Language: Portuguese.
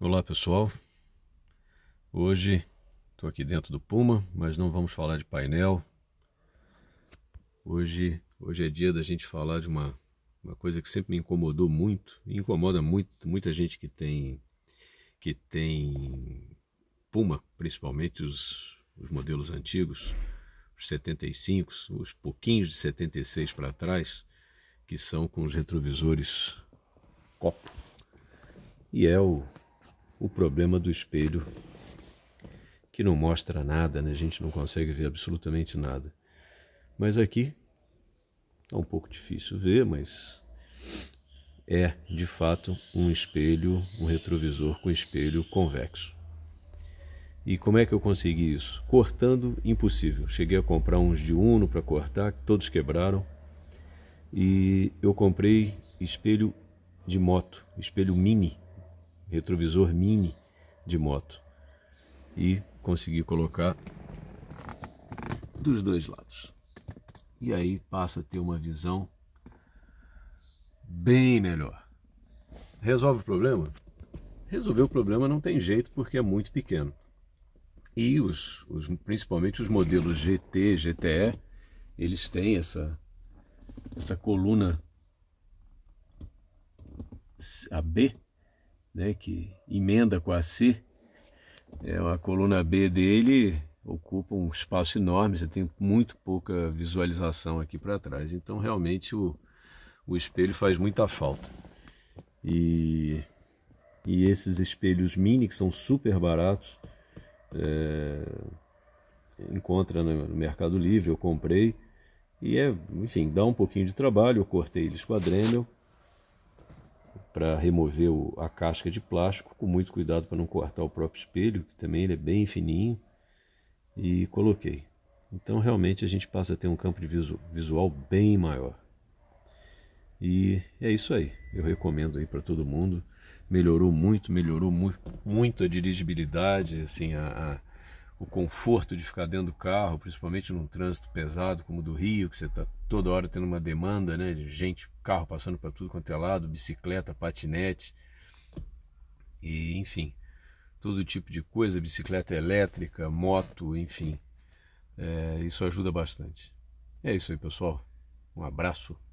Olá pessoal, hoje estou aqui dentro do Puma, mas não vamos falar de painel. Hoje, hoje é dia da gente falar de uma, uma coisa que sempre me incomodou muito, e incomoda muito muita gente que tem que tem Puma, principalmente os, os modelos antigos, os 75, os pouquinhos de 76 para trás, que são com os retrovisores copo. E é o o problema do espelho que não mostra nada, né? A gente não consegue ver absolutamente nada. Mas aqui é um pouco difícil ver, mas é de fato um espelho, um retrovisor com espelho convexo. E como é que eu consegui isso? Cortando, impossível. Cheguei a comprar uns de Uno para cortar, todos quebraram. E eu comprei espelho de moto, espelho mini, retrovisor mini de moto e consegui colocar dos dois lados. E aí passa a ter uma visão bem melhor. Resolve o problema? Resolver o problema não tem jeito porque é muito pequeno. E os, os principalmente os modelos GT, GTE, eles têm essa, essa coluna AB né, que emenda com a C, é, a coluna B dele ocupa um espaço enorme, você tem muito pouca visualização aqui para trás. Então realmente o, o espelho faz muita falta. E, e esses espelhos mini, que são super baratos, é, encontra no Mercado Livre, eu comprei. E é, enfim, dá um pouquinho de trabalho, eu cortei eles com a Dremel para remover a casca de plástico, com muito cuidado para não cortar o próprio espelho, que também ele é bem fininho, e coloquei. Então realmente a gente passa a ter um campo de visu visual bem maior. E é isso aí, eu recomendo aí para todo mundo. Melhorou muito, melhorou mu muito a dirigibilidade, assim, a, o conforto de ficar dentro do carro, principalmente num trânsito pesado como o do Rio, que você está toda hora tendo uma demanda né, de gente, carro passando para tudo quanto é lado, bicicleta, patinete, e enfim, todo tipo de coisa, bicicleta elétrica, moto, enfim, é, isso ajuda bastante. É isso aí, pessoal. Um abraço.